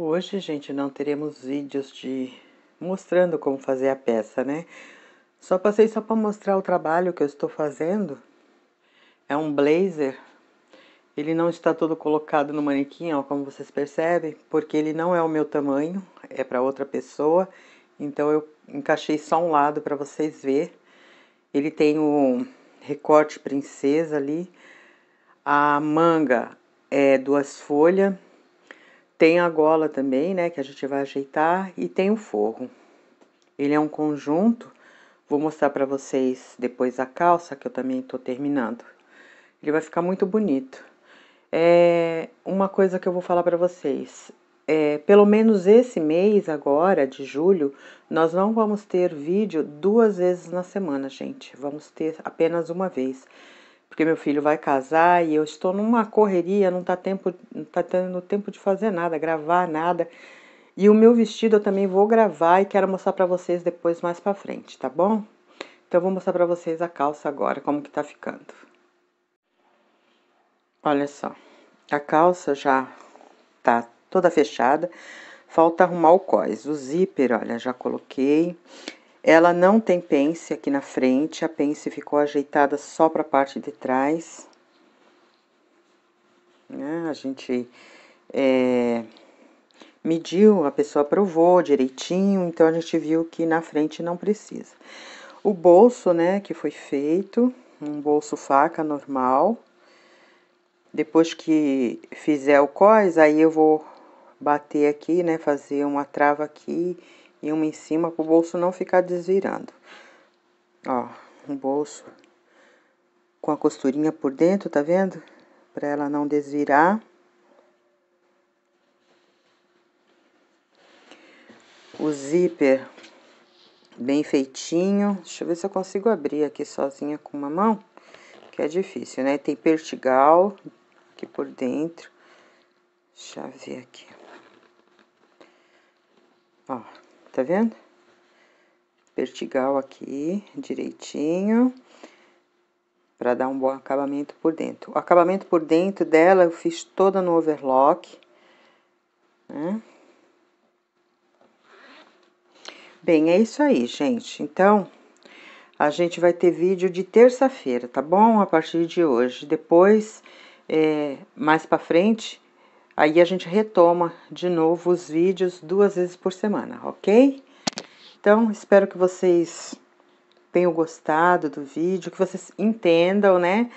Hoje, gente, não teremos vídeos de mostrando como fazer a peça, né? Só passei só para mostrar o trabalho que eu estou fazendo. É um blazer. Ele não está todo colocado no manequim, ó, como vocês percebem, porque ele não é o meu tamanho, é para outra pessoa. Então eu encaixei só um lado para vocês ver. Ele tem o recorte princesa ali. A manga é duas folhas tem a gola também, né, que a gente vai ajeitar e tem o forro. Ele é um conjunto, vou mostrar para vocês depois a calça, que eu também tô terminando. Ele vai ficar muito bonito. É uma coisa que eu vou falar para vocês. É, pelo menos esse mês agora, de julho, nós não vamos ter vídeo duas vezes na semana, gente. Vamos ter apenas uma vez porque meu filho vai casar e eu estou numa correria, não está tempo, não tá tendo tempo de fazer nada, gravar nada. E o meu vestido eu também vou gravar e quero mostrar para vocês depois mais para frente, tá bom? Então eu vou mostrar para vocês a calça agora, como que tá ficando. Olha só. A calça já tá toda fechada. Falta arrumar o cós. O zíper, olha, já coloquei. Ela não tem pence aqui na frente, a pence ficou ajeitada só para a parte de trás. Né? A gente é, mediu, a pessoa provou direitinho, então a gente viu que na frente não precisa. O bolso, né, que foi feito, um bolso faca normal. Depois que fizer o cós, aí eu vou bater aqui, né, fazer uma trava aqui e uma em cima para o bolso não ficar desvirando. Ó, um bolso com a costurinha por dentro, tá vendo? Para ela não desvirar. O zíper bem feitinho. Deixa eu ver se eu consigo abrir aqui sozinha com uma mão, que é difícil, né? Tem pertigal aqui por dentro. Deixa eu ver aqui. Ó tá vendo? Vertical aqui, direitinho, para dar um bom acabamento por dentro. O acabamento por dentro dela eu fiz toda no overlock, né? Bem, é isso aí, gente. Então, a gente vai ter vídeo de terça-feira, tá bom? A partir de hoje. Depois, é, mais para frente, Aí a gente retoma de novo os vídeos duas vezes por semana, ok? Então, espero que vocês tenham gostado do vídeo, que vocês entendam, né?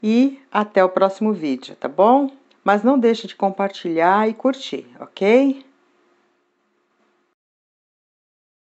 E até o próximo vídeo, tá bom? Mas não deixe de compartilhar e curtir, ok?